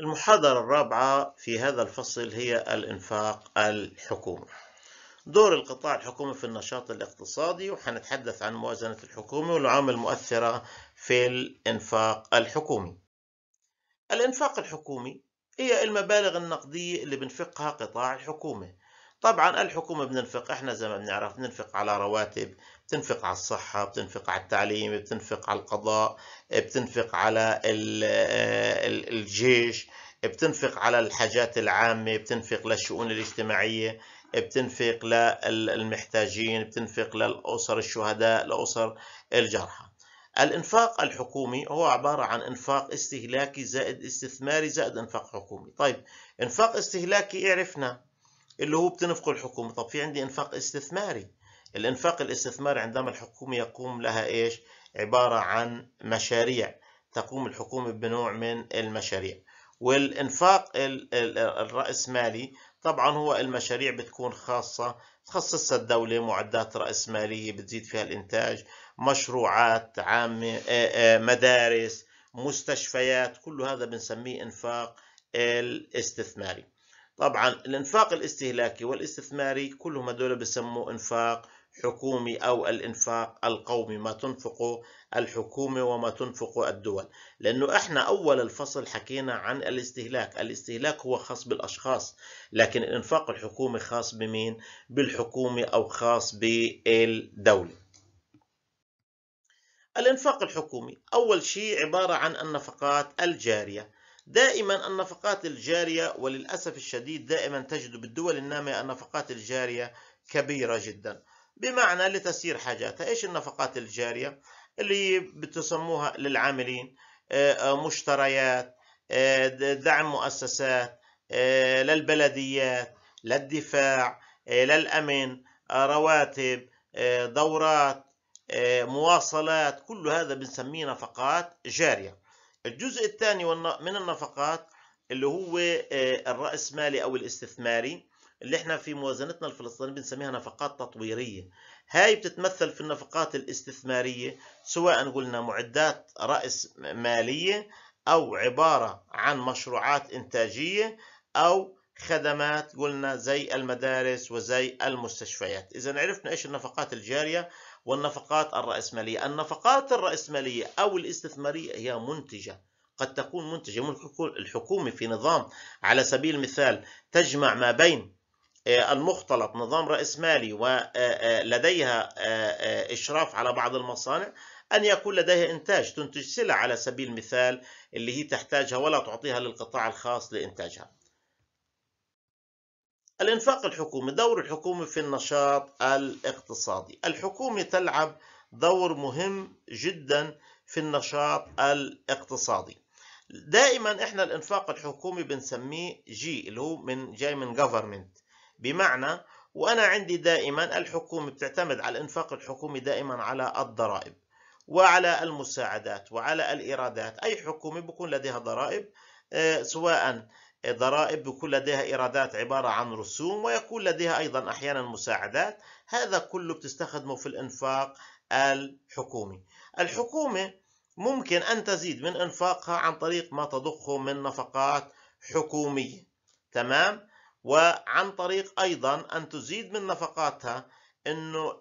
المحاضرة الرابعة في هذا الفصل هي الإنفاق الحكومي دور القطاع الحكومي في النشاط الاقتصادي وحنتحدث عن موازنة الحكومة والعوامل المؤثرة في الإنفاق الحكومي الإنفاق الحكومي هي المبالغ النقدية اللي بنفقها قطاع الحكومة طبعا الحكومة بننفق احنا زي ما بنعرف بننفق على رواتب بتنفق على الصحة بتنفق على التعليم بتنفق على القضاء بتنفق على آه، الجيش بتنفق على الحاجات العامة بتنفق للشؤون الاجتماعية بتنفق للمحتاجين بتنفق للأسر الشهداء لأسر الجرحى الإنفاق الحكومي هو عبارة عن إنفاق استهلاكي زائد استثماري زائد إنفاق حكومي طيب إنفاق استهلاكي عرفنا اللي هو بتنفقه الحكومة طب في عندي إنفاق استثماري الإنفاق الاستثماري عندما الحكومة يقوم لها إيش عبارة عن مشاريع تقوم الحكومة بنوع من المشاريع والإنفاق الرأسمالي طبعا هو المشاريع بتكون خاصة تخصصها الدولة معدات رأسمالية بتزيد فيها الإنتاج مشروعات عامة مدارس مستشفيات كل هذا بنسميه إنفاق الاستثماري طبعا الانفاق الاستهلاكي والاستثماري كلهم هذول بسموا انفاق حكومي أو الإنفاق القومي ما تنفقه الحكومة وما تنفقه الدول لأنه إحنا أول الفصل حكينا عن الاستهلاك الاستهلاك هو خاص بالأشخاص لكن الإنفاق الحكومي خاص بمين؟ بالحكومة أو خاص بالدولة الإنفاق الحكومي أول شيء عبارة عن النفقات الجارية دائما النفقات الجارية وللأسف الشديد دائما تجد بالدول النامية النفقات الجارية كبيرة جدا بمعنى لتسيير حاجاتها إيش النفقات الجارية اللي بتسموها للعاملين آه، آه، مشتريات آه، دعم مؤسسات للبلديات للدفاع للأمن رواتب دورات مواصلات كل هذا بنسميه نفقات جارية الجزء الثاني من النفقات اللي هو آه، الرأسمالي أو الاستثماري اللي احنا في موازنتنا الفلسطينية بنسميها نفقات تطويرية هاي بتتمثل في النفقات الاستثمارية سواء قلنا معدات رأس مالية أو عبارة عن مشروعات إنتاجية أو خدمات قلنا زي المدارس وزي المستشفيات إذا عرفنا إيش النفقات الجارية والنفقات الرأسمالية النفقات الرأسمالية أو الاستثمارية هي منتجة قد تكون منتجة الحكومة في نظام على سبيل المثال تجمع ما بين آه، المختلط نظام رأسمالي ولديها آه، آه، إشراف على بعض المصانع أن يكون لديها إنتاج تنتج سلع على سبيل المثال اللي هي تحتاجها ولا تعطيها للقطاع الخاص لإنتاجها الإنفاق الحكومي دور الحكومة في النشاط الاقتصادي الحكومة تلعب دور مهم جدا في النشاط الاقتصادي دائما احنا الانفاق الحكومي بنسميه جي اللي هو من جاي من government بمعنى وانا عندي دائما الحكومه بتعتمد على الانفاق الحكومي دائما على الضرائب وعلى المساعدات وعلى الايرادات اي حكومه بكون لديها ضرائب آه، سواء ضرائب بكل لديها إيرادات عبارة عن رسوم ويكون لديها أيضا أحيانا مساعدات هذا كله بتستخدمه في الإنفاق الحكومي الحكومة ممكن أن تزيد من إنفاقها عن طريق ما تضخه من نفقات حكومية تمام وعن طريق أيضا أن تزيد من نفقاتها انه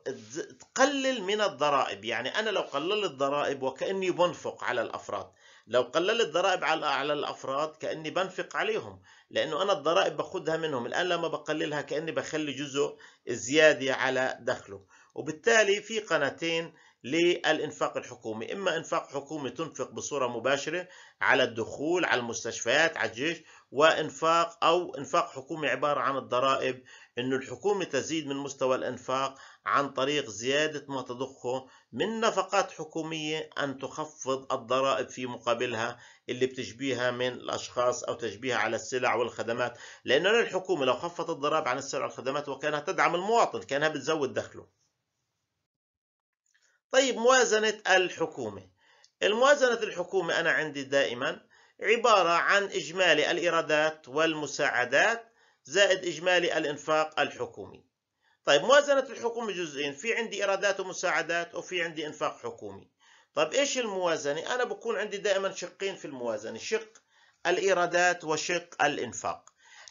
تقلل من الضرائب يعني انا لو قللت الضرائب وكاني بنفق على الافراد لو قللت ضرائب على على الافراد كاني بنفق عليهم لانه انا الضرائب باخذها منهم الان لما بقللها كاني بخلي جزء زياده على دخله وبالتالي في قناتين للإنفاق الحكومي إما إنفاق حكومي تنفق بصورة مباشرة على الدخول على المستشفيات على الجيش وإنفاق أو إنفاق حكومي عبارة عن الضرائب انه الحكومة تزيد من مستوى الإنفاق عن طريق زيادة ما تضخه من نفقات حكومية أن تخفض الضرائب في مقابلها اللي بتشبيها من الأشخاص أو تشبيها على السلع والخدمات لأنه الحكومة لو خفضت الضرائب عن السلع والخدمات وكانها تدعم المواطن كانها بتزود دخله طيب موازنة الحكومة الموازنة الحكومة أنا عندي دائما عبارة عن إجمالي الإيرادات والمساعدات زائد إجمالي الإنفاق الحكومي طيب موازنة الحكومة جزئين في عندي إيرادات ومساعدات وفي عندي إنفاق حكومي طيب إيش الموازنة؟ أنا بكون عندي دائما شقين في الموازنة شق الإيرادات وشق الإنفاق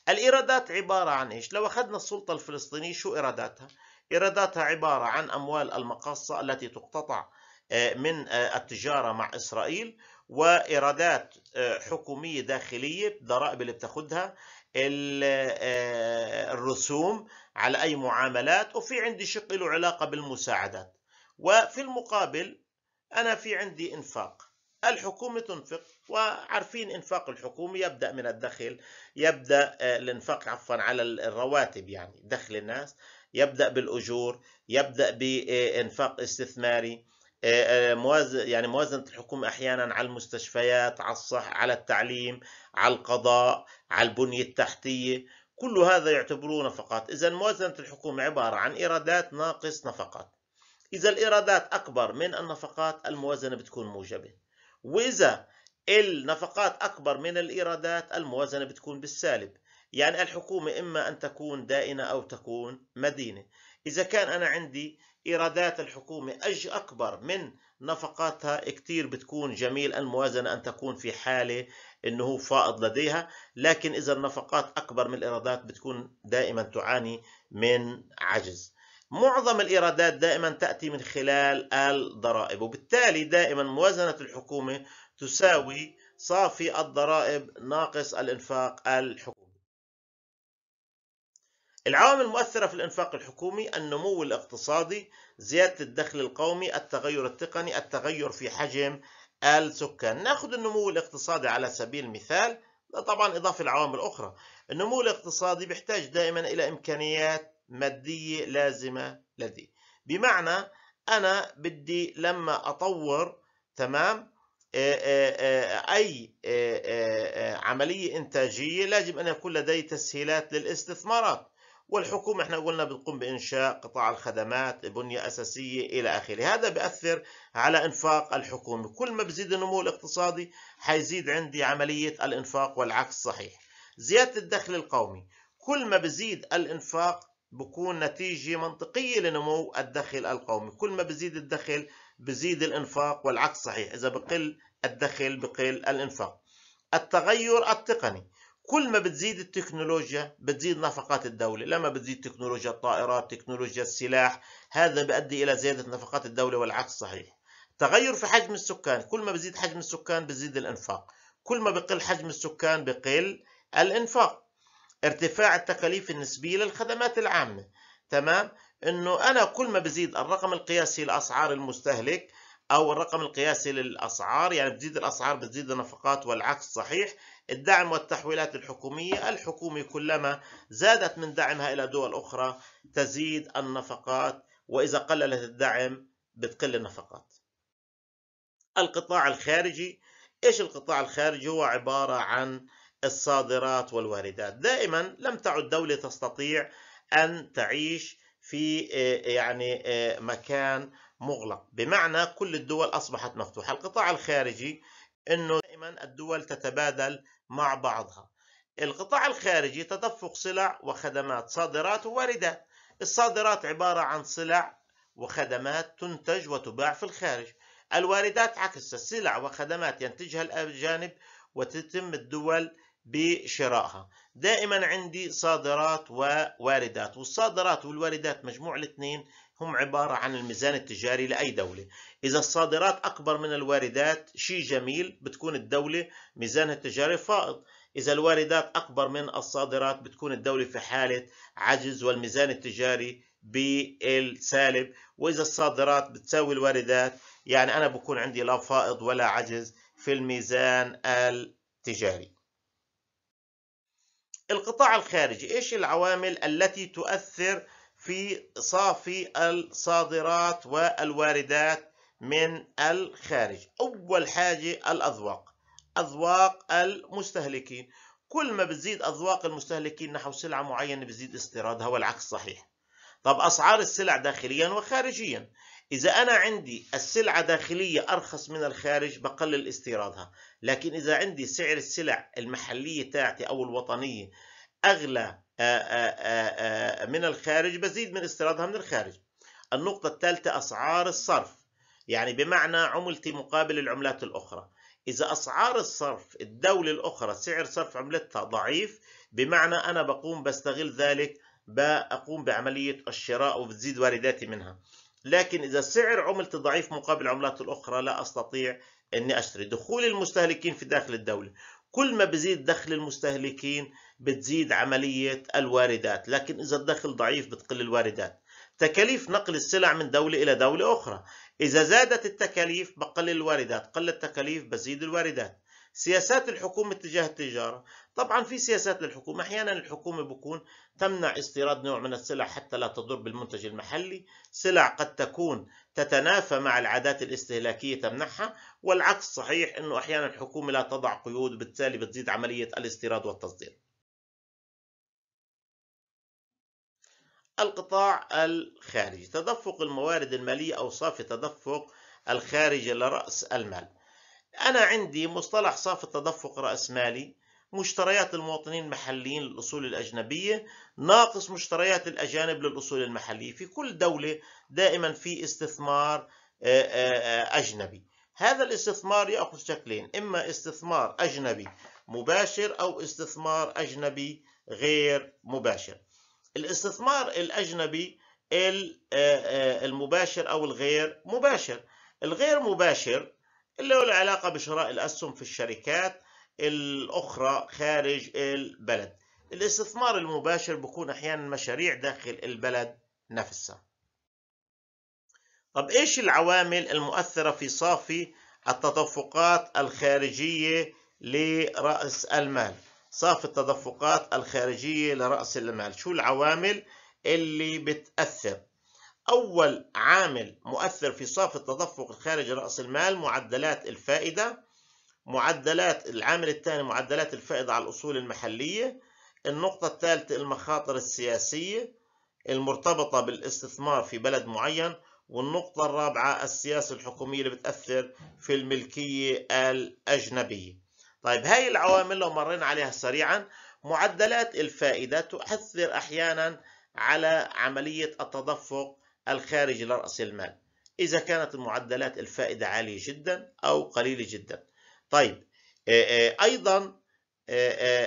الإيرادات عبارة عن إيش؟ لو أخذنا السلطة الفلسطينية شو إيراداتها؟ إيراداتها عبارة عن أموال المقاصة التي تقتطع آه، من آه، التجارة مع إسرائيل وإيرادات آه، حكومية داخلية الضرائب اللي بتاخدها الرسوم على أي معاملات وفي عندي شق له علاقة بالمساعدات وفي المقابل أنا في عندي إنفاق الحكومة تنفق وعارفين إنفاق الحكومة يبدأ من الدخل يبدأ الإنفاق عفوا على الرواتب يعني دخل الناس يبدأ بالأجور يبدأ بإنفاق استثماري آه، آه، موازن يعني موازنة الحكومة أحيانا على المستشفيات على الصحة على التعليم على القضاء على البنية التحتية كل هذا يعتبروه نفقات إذا موازنة الحكومة عبارة عن إيرادات ناقص نفقات إذا الإيرادات أكبر من النفقات الموازنة بتكون موجبة وإذا النفقات أكبر من الإيرادات الموازنة بتكون بالسالب يعني الحكومة إما أن تكون دائنة أو تكون مدينة إذا كان أنا عندي إيرادات الحكومة أج أكبر من نفقاتها كتير بتكون جميل الموازنة أن تكون في حالة أنه هو فائض لديها لكن إذا النفقات أكبر من الإيرادات بتكون دائما تعاني من عجز معظم الإيرادات دائما تأتي من خلال الضرائب وبالتالي دائما موازنة الحكومة تساوي صافي الضرائب ناقص الإنفاق الحكومي العوامل المؤثرة في الإنفاق الحكومي النمو الاقتصادي زيادة الدخل القومي التغير التقني التغير في حجم السكان ناخذ النمو الاقتصادي على سبيل المثال طبعا إضافة لعوامل أخرى النمو الاقتصادي بيحتاج دائما إلى إمكانيات مادية لازمة لدي. بمعنى أنا بدي لما أطور تمام آه، آه، آه، أي عملية إنتاجية لازم أن يكون لدي تسهيلات للاستثمارات والحكومة احنا قلنا بتقوم بإنشاء قطاع الخدمات بنية أساسية إلى آخره هذا بأثر على إنفاق الحكومة كل ما بزيد النمو الاقتصادي حيزيد عندي عملية الإنفاق والعكس صحيح زيادة الدخل القومي كل ما بزيد الإنفاق بكون نتيجة منطقية لنمو الدخل القومي كل ما بزيد الدخل بزيد الإنفاق والعكس صحيح إذا بقل الدخل بقل الإنفاق التغير التقني كل ما بتزيد التكنولوجيا بتزيد نفقات الدولة لما بتزيد تكنولوجيا الطائرات تكنولوجيا السلاح هذا بيؤدي إلى زيادة نفقات الدولة والعكس صحيح تغير في حجم السكان كل ما بزيد حجم السكان بزيد الإنفاق كل ما بقل حجم السكان بقل الإنفاق ارتفاع التكاليف النسبية للخدمات العامة تمام انه انا كل ما بزيد الرقم القياسي لاسعار المستهلك أو الرقم القياسي للأسعار يعني بتزيد الأسعار بتزيد النفقات والعكس صحيح الدعم والتحويلات الحكومية الحكومة كلما زادت من دعمها إلى دول أخرى تزيد النفقات وإذا قللت الدعم بتقل النفقات القطاع الخارجي إيش القطاع الخارجي هو عبارة عن الصادرات والواردات دائما لم تعد دولة تستطيع أن تعيش في آه، يعني آه، مكان مغلق بمعنى كل الدول أصبحت مفتوحة القطاع الخارجي أنه دائما الدول تتبادل مع بعضها القطاع الخارجي تدفق سلع وخدمات صادرات وواردات الصادرات عبارة عن سلع وخدمات تنتج وتباع في الخارج الواردات عكس السلع وخدمات ينتجها الأجانب وتتم الدول بشرائها دائما عندي صادرات وواردات والصادرات والواردات مجموع الاثنين هم عبارة عن الميزان التجاري لأي دولة إذا الصادرات أكبر من الواردات شيء جميل بتكون الدولة ميزانها التجاري فائض إذا الواردات أكبر من الصادرات بتكون الدولة في حالة عجز والميزان التجاري بالسالب وإذا الصادرات بتساوي الواردات يعني أنا بكون عندي لا فائض ولا عجز في الميزان التجاري القطاع الخارجي إيش العوامل التي تؤثر في صافي الصادرات والواردات من الخارج أول حاجة الأذواق أذواق المستهلكين كل ما بتزيد أذواق المستهلكين نحو سلعة معينة بتزيد استيرادها والعكس صحيح طب أسعار السلع داخليا وخارجيا إذا أنا عندي السلعة داخلية أرخص من الخارج بقلل استيرادها لكن إذا عندي سعر السلع المحلية تاعتي أو الوطنية أغلى آه، آه، آه، من الخارج بزيد من استيرادها من الخارج النقطة الثالثة أسعار الصرف يعني بمعنى عملتي مقابل العملات الأخرى إذا أسعار الصرف الدولة الأخرى سعر صرف عملتها ضعيف بمعنى أنا بقوم بستغل ذلك بقوم بعملية الشراء وبتزيد وارداتي منها لكن إذا سعر عملتي ضعيف مقابل العملات الأخرى لا أستطيع أني أشتري دخول المستهلكين في داخل الدولة كل ما بزيد دخل المستهلكين بتزيد عملية الواردات لكن إذا الدخل ضعيف بتقل الواردات تكاليف نقل السلع من دولة إلى دولة أخرى إذا زادت التكاليف بقل الواردات قل التكاليف بزيد الواردات سياسات الحكومة تجاه التجارة طبعا في سياسات للحكومة أحيانا الحكومة بكون تمنع استيراد نوع من السلع حتى لا تضر بالمنتج المحلي سلع قد تكون تتنافى مع العادات الاستهلاكية تمنحها والعكس صحيح أنه أحيانا الحكومة لا تضع قيود بالتالي بتزيد عملية الاستيراد والتصدير القطاع الخارجي تدفق الموارد المالية أو صافي تدفق الخارجي لرأس المال أنا عندي مصطلح صافي تدفق رأس مالي مشتريات المواطنين المحليين للأصول الأجنبية ناقص مشتريات الأجانب للأصول المحلية في كل دولة دائما في استثمار آه، آه، أجنبي هذا الاستثمار يأخذ شكلين إما استثمار أجنبي مباشر أو استثمار أجنبي غير مباشر الاستثمار الأجنبي آه، آه، المباشر أو الغير مباشر الغير مباشر اللي هو العلاقة بشراء الأسهم في الشركات الأخرى خارج البلد الاستثمار المباشر بيكون أحيانا مشاريع داخل البلد نفسها طب إيش العوامل المؤثرة في صافي التدفقات الخارجية لرأس المال صافي التدفقات الخارجية لرأس المال شو العوامل اللي بتأثر أول عامل مؤثر في صافي التدفق الخارجي لرأس المال معدلات الفائدة معدلات العامل الثاني معدلات الفائدة على الأصول المحلية النقطة الثالثة المخاطر السياسية المرتبطة بالاستثمار في بلد معين والنقطة الرابعة السياسة الحكومية اللي بتأثر في الملكية الأجنبية طيب هاي العوامل لو مرينا عليها سريعا معدلات الفائدة تؤثر أحيانا على عملية التدفق الخارجي لرأس المال إذا كانت معدلات الفائدة عالية جدا أو قليلة جدا طيب أيضا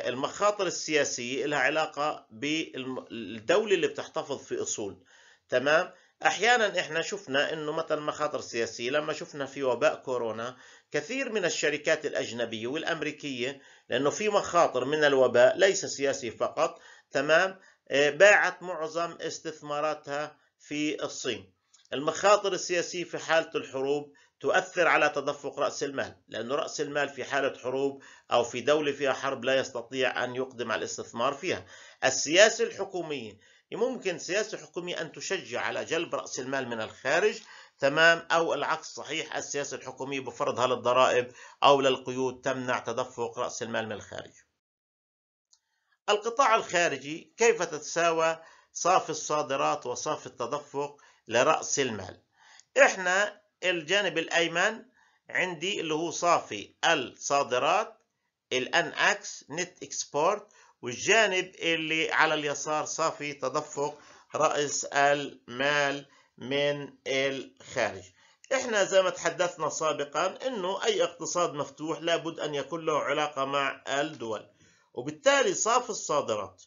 المخاطر السياسية لها علاقة بالدولة اللي بتحتفظ في أصول تمام احيانا احنا شفنا انه مثلا مخاطر سياسيه لما شفنا في وباء كورونا كثير من الشركات الاجنبيه والامريكيه لانه في مخاطر من الوباء ليس سياسي فقط تمام آه، باعت معظم استثماراتها في الصين المخاطر السياسيه في حاله الحروب تؤثر على تدفق رأس المال لأنه رأس المال في حالة حروب أو في دولة فيها حرب لا يستطيع أن يقدم على الاستثمار فيها السياسة الحكومية ممكن سياسة حكومية أن تشجع على جلب رأس المال من الخارج تمام أو العكس صحيح السياسة الحكومية بفرضها للضرائب أو للقيود تمنع تدفق رأس المال من الخارج القطاع الخارجي كيف تتساوى صافي الصادرات وصافي التدفق لرأس المال إحنا الجانب الأيمن عندي اللي هو صافي الصادرات الان اكس نت اكسبورت والجانب اللي على اليسار صافي تدفق رأس المال من الخارج احنا زي ما تحدثنا سابقا انه اي اقتصاد مفتوح لابد ان يكون له علاقة مع الدول وبالتالي صافي الصادرات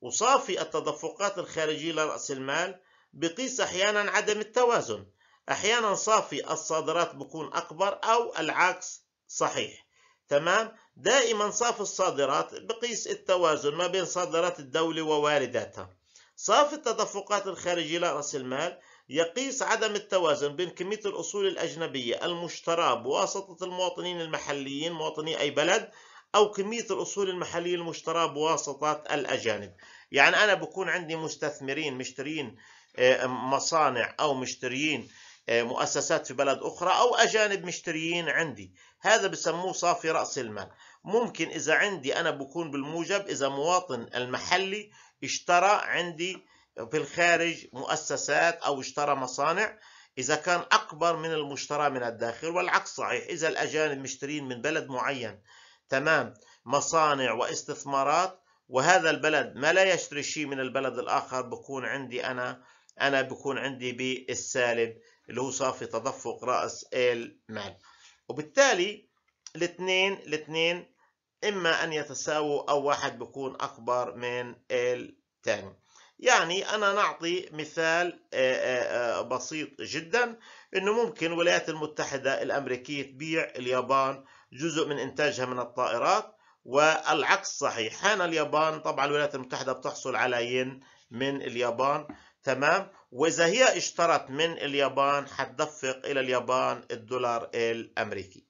وصافي التدفقات الخارجية لرأس المال بقيس احيانا عدم التوازن احيانا صافي الصادرات بكون اكبر او العكس صحيح تمام دائما صاف الصادرات بقيس التوازن ما بين صادرات الدولة ووارداتها صاف التدفقات الخارجية لرأس المال يقيس عدم التوازن بين كمية الأصول الأجنبية المشترى بواسطة المواطنين المحليين مواطني أي بلد أو كمية الأصول المحلية المشترى بواسطة الأجانب يعني أنا بكون عندي مستثمرين مشترين آه، مصانع أو مشترين آه، مؤسسات في بلد أخرى أو أجانب مشتريين عندي هذا بسموه صافي رأس المال ممكن إذا عندي أنا بكون بالموجب إذا مواطن المحلي اشترى عندي في الخارج مؤسسات أو اشترى مصانع إذا كان أكبر من المشترى من الداخل والعكس صحيح إذا الأجانب مشترين من بلد معين تمام مصانع واستثمارات وهذا البلد ما لا يشتري شيء من البلد الآخر بكون عندي أنا أنا بكون عندي بالسالب اللي هو صافي تدفق رأس المال وبالتالي الاثنين الاثنين إما أن يتساووا أو واحد بيكون أكبر من الثاني يعني أنا نعطي مثال آه، آه، آه، بسيط جدا أنه ممكن الولايات المتحدة الأمريكية تبيع اليابان جزء من إنتاجها من الطائرات والعكس صحيح حان اليابان طبعا الولايات المتحدة بتحصل على ين من اليابان تمام وإذا هي اشترت من اليابان حتدفق إلى اليابان الدولار الأمريكي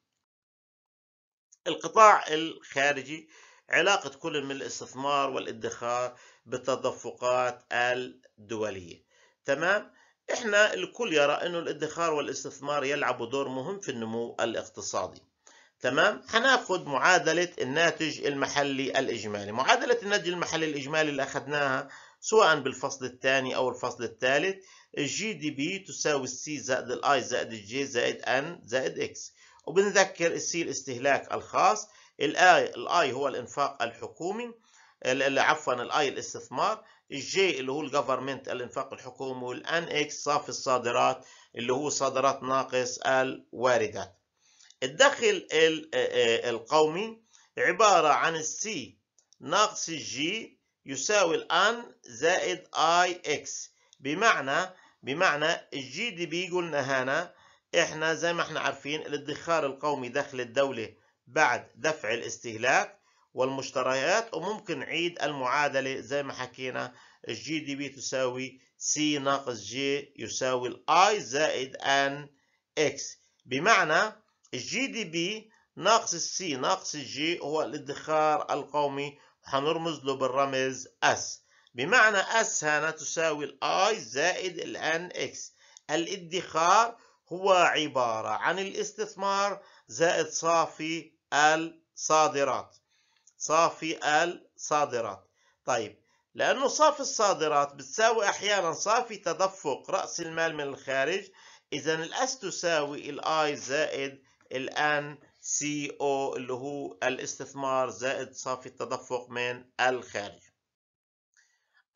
القطاع الخارجي علاقة كل من الاستثمار والادخار بالتدفقات الدولية تمام؟ احنا الكل يرى انه الادخار والاستثمار يلعبوا دور مهم في النمو الاقتصادي تمام هناخد معادلة الناتج المحلي الإجمالي معادلة الناتج المحلي الإجمالي اللي أخذناها سواء بالفصل الثاني أو الفصل الثالث الجي دي بي تساوي السي زائد الاي زائد الجي زائد ان زائد اكس وبنذكر السي الاستهلاك الخاص الاي الاي هو الانفاق الحكومي عفوا الاي الاستثمار الجي اللي هو الجفرمنت الانفاق الحكومي والان اكس صافي الصادرات اللي هو صادرات ناقص الواردات الدخل القومي عبارة عن السي ناقص الجي يساوي الان زائد اي اكس بمعنى بمعنى الجي دي بي قلنا هنا احنا زي ما احنا عارفين الادخار القومي داخل الدولة بعد دفع الاستهلاك والمشتريات وممكن نعيد المعادلة زي ما حكينا الجي دي بي تساوي سي ناقص جي يساوي الاي زائد ان اكس بمعنى الجي دي بي ناقص السي ناقص الجي هو الادخار القومي هنرمز له بالرمز اس بمعنى اس هنا تساوي I زائد الـ NX الادخار هو عبارة عن الاستثمار زائد صافي الصادرات صافي الصادرات طيب لأنه صافي الصادرات بتساوي أحيانا صافي تدفق رأس المال من الخارج إذا الأس تساوي الآي زائد الآن سي او اللي هو الاستثمار زائد صافي التدفق من الخارج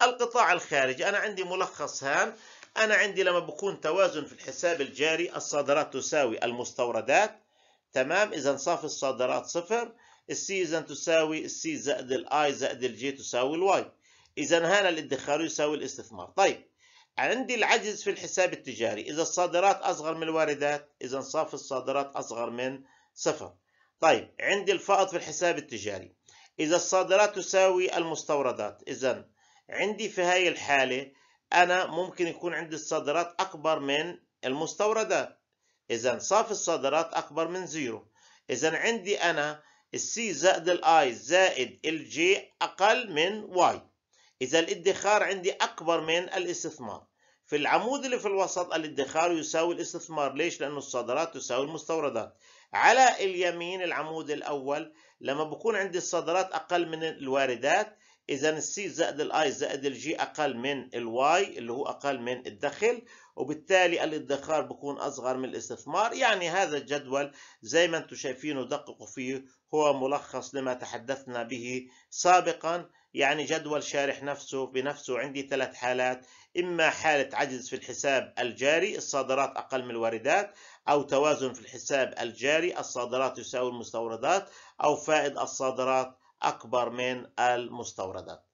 القطاع الخارجي أنا عندي ملخص هام أنا عندي لما بكون توازن في الحساب الجاري الصادرات تساوي المستوردات تمام إذا صافي الصادرات صفر السي إذا تساوي السي زائد الآي زائد الجي تساوي الواي إذا هنا الادخار يساوي الاستثمار طيب عندي العجز في الحساب التجاري إذا الصادرات أصغر من الواردات إذا صافي الصادرات أصغر من صفر طيب عندي الفائض في الحساب التجاري إذا الصادرات تساوي المستوردات إذا عندي في هاي الحالة أنا ممكن يكون عندي الصادرات أكبر من المستوردات إذا صافي الصادرات أكبر من زيرو إذا عندي أنا السي زائد الاي زائد الجي أقل من واي إذا الادخار عندي أكبر من الاستثمار في العمود اللي في الوسط الادخار يساوي الاستثمار ليش؟ لأنه الصادرات تساوي المستوردات على اليمين العمود الأول لما بكون عندي الصادرات أقل من الواردات إذا السي زائد الآي زائد الجي أقل من الواي اللي هو أقل من الدخل وبالتالي الادخار بكون أصغر من الاستثمار يعني هذا الجدول زي ما أنتم شايفينه دققوا فيه هو ملخص لما تحدثنا به سابقاً يعني جدول شارح نفسه بنفسه عندي ثلاث حالات إما حالة عجز في الحساب الجاري الصادرات أقل من الواردات أو توازن في الحساب الجاري الصادرات يساوي المستوردات أو فائض الصادرات أكبر من المستوردات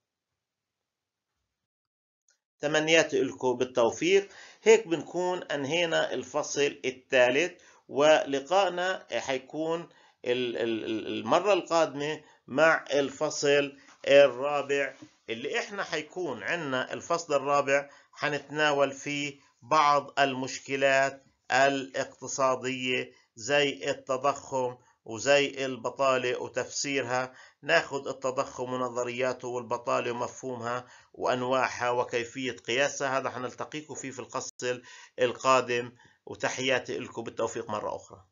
تمنياتي لكم بالتوفيق هيك بنكون أنهينا الفصل الثالث ولقائنا حيكون المرة القادمة مع الفصل الرابع اللي احنا حيكون عندنا الفصل الرابع حنتناول فيه بعض المشكلات الاقتصادية زي التضخم وزي البطالة وتفسيرها ناخد التضخم ونظرياته والبطالة ومفهومها وأنواعها وكيفية قياسها هذا حنلتقيكم فيه في القص القادم وتحياتي لكم بالتوفيق مرة أخرى